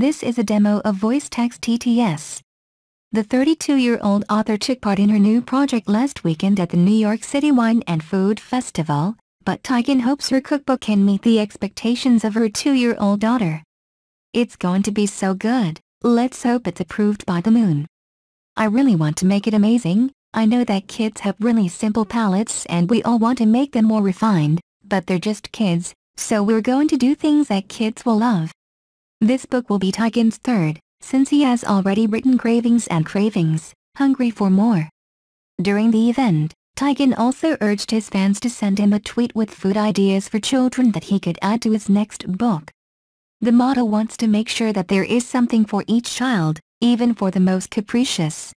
This is a demo of VoiceText TTS. The 32-year-old author took part in her new project last weekend at the New York City Wine and Food Festival, but Tygan hopes her cookbook can meet the expectations of her two-year-old daughter. It's going to be so good, let's hope it's approved by the moon. I really want to make it amazing, I know that kids have really simple palates and we all want to make them more refined, but they're just kids, so we're going to do things that kids will love. This book will be Tykin's third, since he has already written Cravings and Cravings, Hungry for More. During the event, Tykin also urged his fans to send him a tweet with food ideas for children that he could add to his next book. The model wants to make sure that there is something for each child, even for the most capricious,